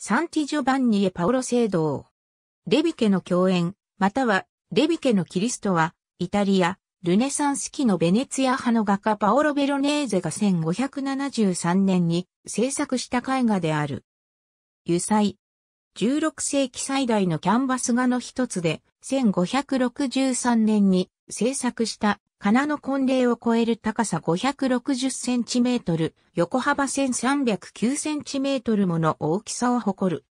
サンティジョバンニエ・パオロ聖堂。レビケの共演、または、レビケのキリストは、イタリア、ルネサンス期のベネツィア派の画家パオロ・ベロネーゼが1573年に制作した絵画である。油彩。16世紀最大のキャンバス画の一つで、1563年に制作した金の婚礼を超える高さ5 6 0トル、横幅1 3 0 9トルもの大きさを誇る。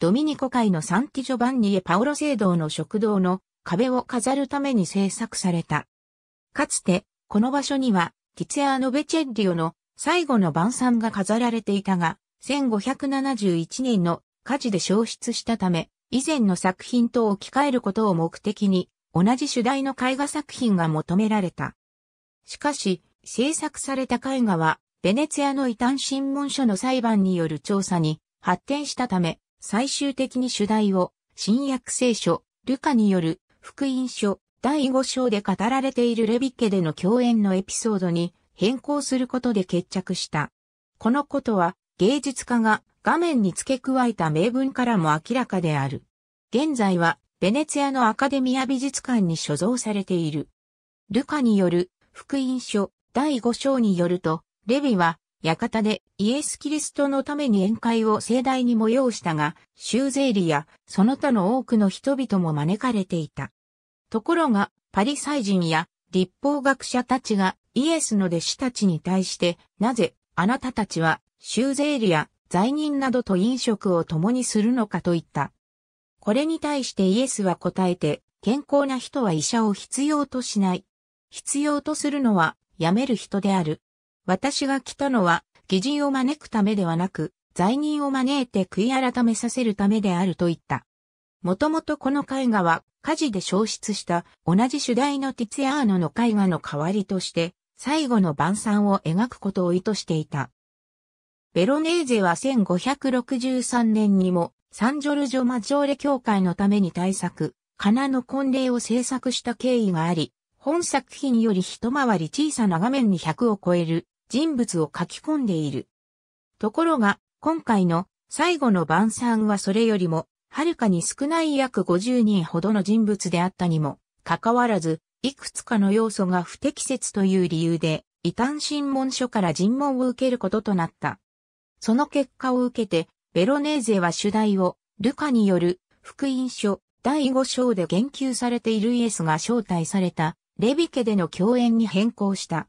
ドミニコ海のサンティジョバンニエ・パオロ聖堂の食堂の壁を飾るために制作された。かつて、この場所には、ティツェアノ・ベチェッリオの最後の晩餐が飾られていたが、1571年の火事で消失したため、以前の作品と置き換えることを目的に同じ主題の絵画作品が求められた。しかし、制作された絵画は、ベネツィアの異端審問書の裁判による調査に発展したため、最終的に主題を、新約聖書、ルカによる福音書第5章で語られているレビッケでの共演のエピソードに変更することで決着した。このことは芸術家が画面に付け加えた名文からも明らかである。現在はベネツィアのアカデミア美術館に所蔵されている。ルカによる福音書第5章によると、レビは館でイエス・キリストのために宴会を盛大に催したが、修税理やその他の多くの人々も招かれていた。ところが、パリサイ人や立法学者たちがイエスの弟子たちに対して、なぜあなたたちは修税理や罪人などと飲食を共にするのかといったこれに対してイエスは答えて、健康な人は医者を必要としない。必要とするのは、やめる人である。私が来たのは、義人を招くためではなく、罪人を招いて悔い改めさせるためであると言った。もともとこの絵画は、火事で消失した同じ主題のティツヤアーノの絵画の代わりとして、最後の晩餐を描くことを意図していた。ベロネーゼは1563年にもサンジョルジョ・マジョーレ教会のために大作、カナの婚礼を制作した経緯があり、本作品より一回り小さな画面に100を超える人物を書き込んでいる。ところが、今回の最後の晩餐はそれよりも、はるかに少ない約50人ほどの人物であったにも、かかわらず、いくつかの要素が不適切という理由で、異端審問書から尋問を受けることとなった。その結果を受けて、ベロネーゼは主題を、ルカによる、福音書、第5章で言及されているイエスが招待された、レビ家での共演に変更した。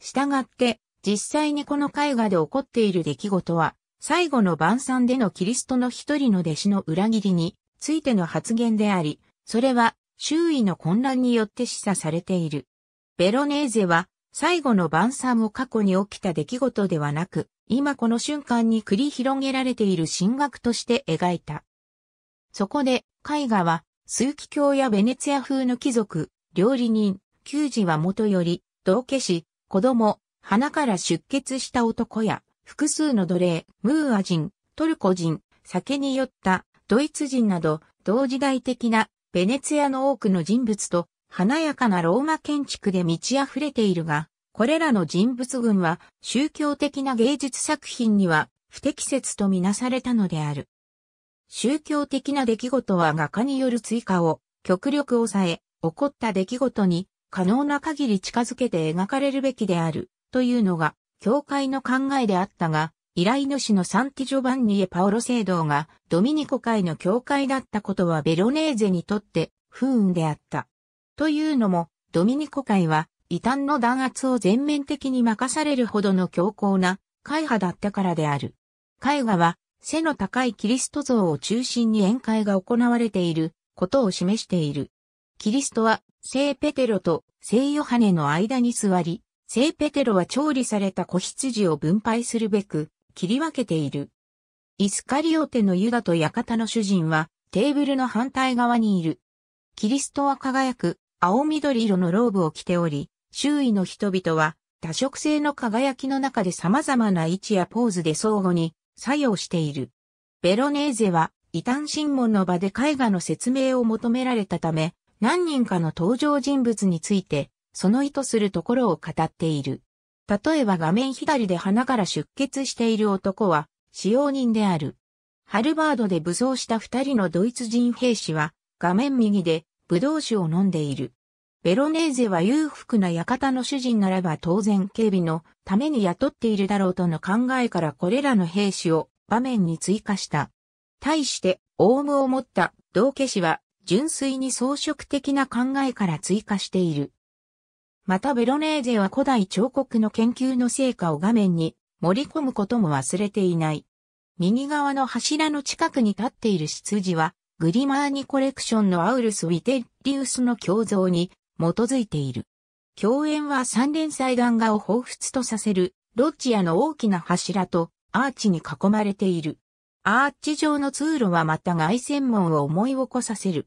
したがって、実際にこの絵画で起こっている出来事は、最後の晩餐でのキリストの一人の弟子の裏切りについての発言であり、それは周囲の混乱によって示唆されている。ベロネーゼは最後の晩餐も過去に起きた出来事ではなく、今この瞬間に繰り広げられている神学として描いた。そこで、絵画は、枢機卿やベネツィア風の貴族、料理人、給仕は元より、道化師、子供、鼻から出血した男や、複数の奴隷、ムーア人、トルコ人、酒に酔ったドイツ人など、同時代的なベネツィアの多くの人物と、華やかなローマ建築で満ち溢れているが、これらの人物群は宗教的な芸術作品には不適切とみなされたのである。宗教的な出来事は画家による追加を極力抑え、起こった出来事に可能な限り近づけて描かれるべきであるというのが教会の考えであったが、依頼主のサンティジョバンニエ・パオロ聖堂がドミニコ会の教会だったことはベロネーゼにとって不運であった。というのも、ドミニコ会は異端の弾圧を全面的に任されるほどの強硬な会派だったからである。絵画は背の高いキリスト像を中心に宴会が行われていることを示している。キリストは聖ペテロと聖ヨハネの間に座り、聖ペテロは調理された子羊を分配するべく切り分けている。イスカリオテのユダと館の主人はテーブルの反対側にいる。キリストは輝く青緑色のローブを着ており、周囲の人々は多色性の輝きの中で様々な位置やポーズで相互に作用している。ベロネーゼは異端審問の場で絵画の説明を求められたため、何人かの登場人物について、その意図するところを語っている。例えば画面左で鼻から出血している男は、使用人である。ハルバードで武装した二人のドイツ人兵士は、画面右で、葡萄酒を飲んでいる。ベロネーゼは裕福な館の主人ならば当然警備のために雇っているだろうとの考えからこれらの兵士を場面に追加した。対して、オウムを持った道化師は純粋に装飾的な考えから追加している。またベロネーゼは古代彫刻の研究の成果を画面に盛り込むことも忘れていない。右側の柱の近くに立っている執事は、グリマーニコレクションのアウルス・ウィテリウスの胸像に基づいている。共演は三連祭岩画を彷彿とさせる、ロッジアの大きな柱とアーチに囲まれている。アーチ上の通路はまた外線門を思い起こさせる。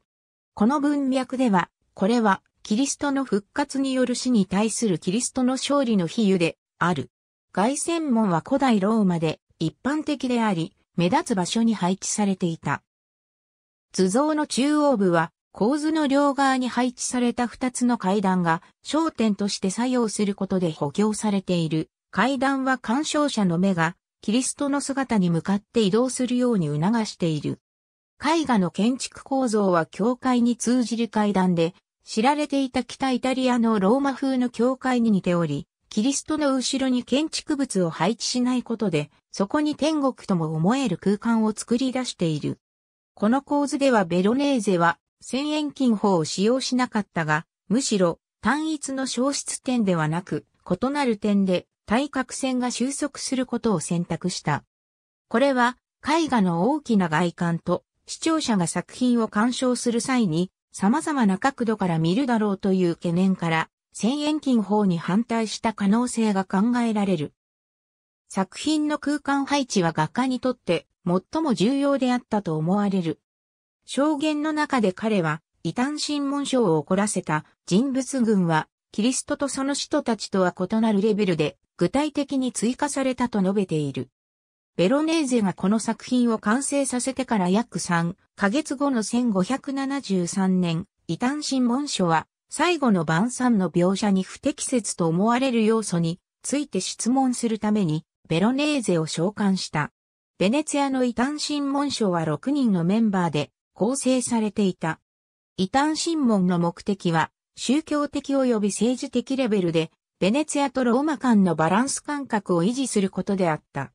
この文脈では、これはキリストの復活による死に対するキリストの勝利の比喩である。外線門は古代ローマで一般的であり、目立つ場所に配置されていた。図像の中央部は構図の両側に配置された二つの階段が焦点として作用することで補強されている。階段は鑑賞者の目がキリストの姿に向かって移動するように促している。絵画の建築構造は教会に通じる階段で、知られていた北イタリアのローマ風の教会に似ており、キリストの後ろに建築物を配置しないことで、そこに天国とも思える空間を作り出している。この構図ではベロネーゼは千円金法を使用しなかったが、むしろ単一の消失点ではなく、異なる点で対角線が収束することを選択した。これは絵画の大きな外観と視聴者が作品を鑑賞する際に様々な角度から見るだろうという懸念から、千円金法に反対した可能性が考えられる。作品の空間配置は画家にとって最も重要であったと思われる。証言の中で彼は、異端審問書を起こらせた人物群は、キリストとその使徒たちとは異なるレベルで、具体的に追加されたと述べている。ベロネーゼがこの作品を完成させてから約3ヶ月後の1573年、異端審問書は、最後の晩餐の描写に不適切と思われる要素について質問するために、ベロネーゼを召喚した。ベネツィアの異端審問書は6人のメンバーで、構成されていた。異端審問の目的は、宗教的及び政治的レベルで、ベネツィアとローマ間のバランス感覚を維持することであった。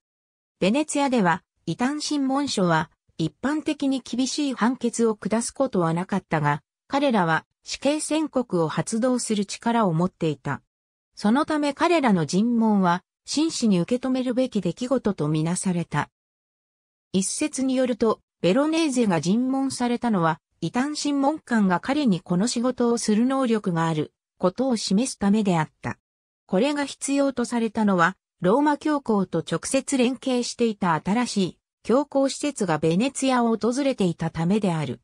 ベネツィアでは、異端審問書は、一般的に厳しい判決を下すことはなかったが、彼らは死刑宣告を発動する力を持っていた。そのため彼らの尋問は、真摯に受け止めるべき出来事とみなされた。一説によると、ベロネーゼが尋問されたのは、異端審問官が彼にこの仕事をする能力があることを示すためであった。これが必要とされたのは、ローマ教皇と直接連携していた新しい教皇施設がベネツィアを訪れていたためである。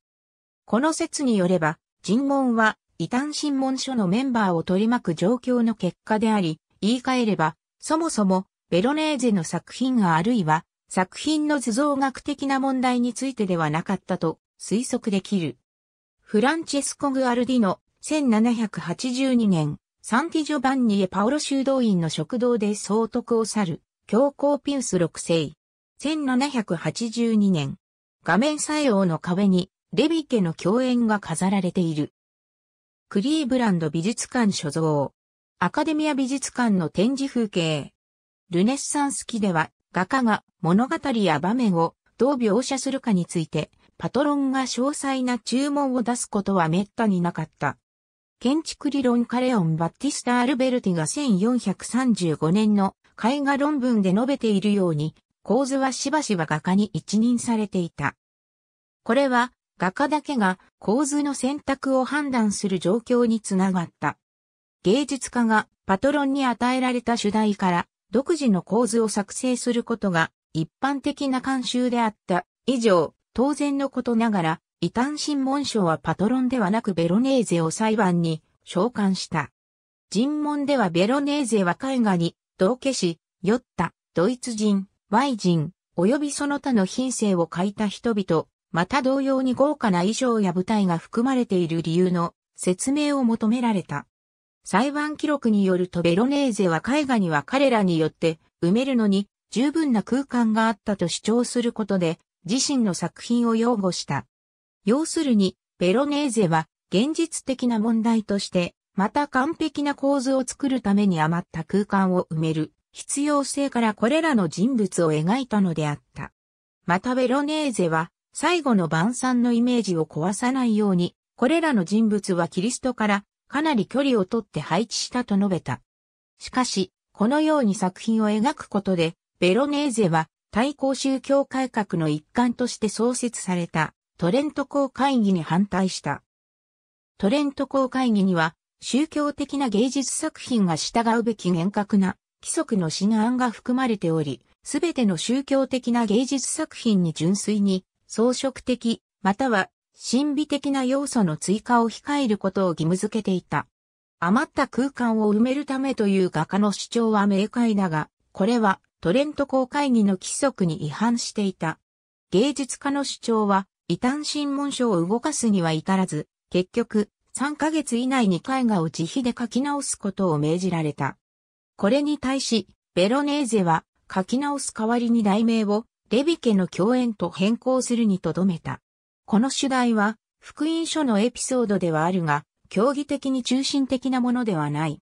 この説によれば、尋問は異端審問書のメンバーを取り巻く状況の結果であり、言い換えれば、そもそもベロネーゼの作品があるいは作品の図像学的な問題についてではなかったと推測できる。フランチェスコ・グアルディの1782年、サンティジョバンニエ・パオロ修道院の食堂で総督を去る、教皇ピウス6世。1782年、画面作用の壁に、レビ家の共演が飾られている。クリーブランド美術館所蔵。アカデミア美術館の展示風景。ルネッサンス期では画家が物語や場面をどう描写するかについて、パトロンが詳細な注文を出すことは滅多になかった。建築理論カレオン・バッティスタ・アルベルティが1435年の絵画論文で述べているように、構図はしばしば画家に一任されていた。これは画家だけが構図の選択を判断する状況につながった。芸術家がパトロンに与えられた主題から独自の構図を作成することが一般的な慣習であった以上、当然のことながら、異端審問書はパトロンではなくベロネーゼを裁判に召喚した。尋問ではベロネーゼは絵画に、道化師、酔った、ドイツ人、Y 人、及びその他の品性を欠いた人々、また同様に豪華な衣装や舞台が含まれている理由の説明を求められた。裁判記録によるとベロネーゼは絵画には彼らによって埋めるのに十分な空間があったと主張することで自身の作品を擁護した。要するに、ベロネーゼは現実的な問題としてまた完璧な構図を作るために余った空間を埋める必要性からこれらの人物を描いたのであった。またベロネーゼは最後の晩餐のイメージを壊さないように、これらの人物はキリストからかなり距離をとって配置したと述べた。しかし、このように作品を描くことで、ベロネーゼは対抗宗教改革の一環として創設されたトレント公会議に反対した。トレント公会議には宗教的な芸術作品が従うべき厳格な規則の指南が含まれており、すべての宗教的な芸術作品に純粋に装飾的または神秘的な要素の追加を控えることを義務付けていた。余った空間を埋めるためという画家の主張は明快だが、これはトレント公会議の規則に違反していた。芸術家の主張は、異端新聞書を動かすには至らず、結局、3ヶ月以内に絵画を自費で書き直すことを命じられた。これに対し、ベロネーゼは書き直す代わりに題名をレビ家の共演と変更するにとどめた。この主題は、福音書のエピソードではあるが、競技的に中心的なものではない。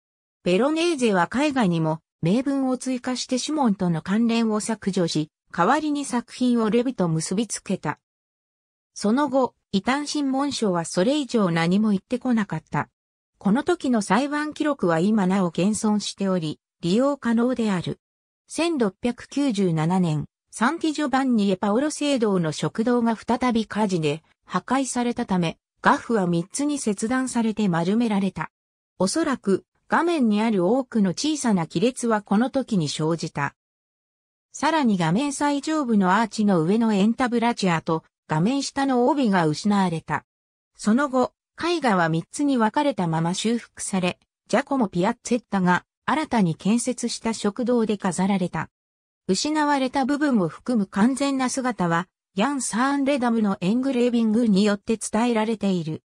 ベロネーゼは海外にも名文を追加してシモンとの関連を削除し、代わりに作品をレビと結びつけた。その後、異端審問書はそれ以上何も言ってこなかった。この時の裁判記録は今なお現存しており、利用可能である。1697年、サンティジョバンニエパオロ聖堂の食堂が再び火事で破壊されたため、ガフは3つに切断されて丸められた。おそらく画面にある多くの小さな亀裂はこの時に生じた。さらに画面最上部のアーチの上のエンタブラチアと画面下の帯が失われた。その後、絵画は3つに分かれたまま修復され、ジャコモ・ピアッツェッタが新たに建設した食堂で飾られた。失われた部分を含む完全な姿は、ヤン・サーンレダムのエングレービングによって伝えられている。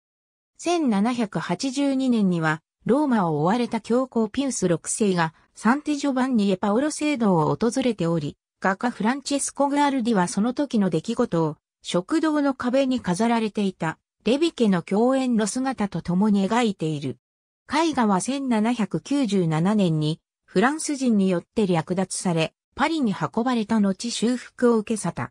1782年には、ローマを追われた教皇ピウス6世が、サンティ・ジョバンニエ・パオロ聖堂を訪れており、画家フランチェスコ・ガールディはその時の出来事を、食堂の壁に飾られていた、レビ家の共演の姿と共に描いている。絵画は1797年に、フランス人によって略奪され、パリに運ばれた後修復を受けさた。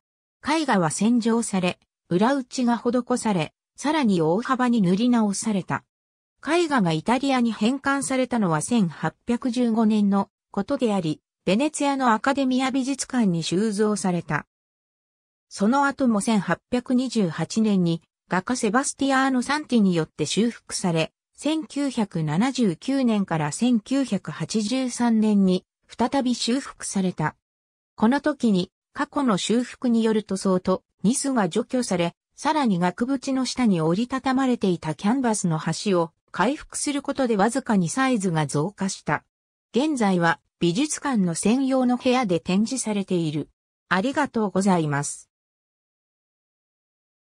絵画は洗浄され、裏打ちが施され、さらに大幅に塗り直された。絵画がイタリアに返還されたのは1815年のことであり、ベネツィアのアカデミア美術館に収蔵された。その後も1828年に画家セバスティアーノ・サンティによって修復され、1979年から1983年に再び修復された。この時に過去の修復による塗装とニスが除去され、さらに額縁の下に折りたたまれていたキャンバスの端を回復することでわずかにサイズが増加した。現在は美術館の専用の部屋で展示されている。ありがとうございます。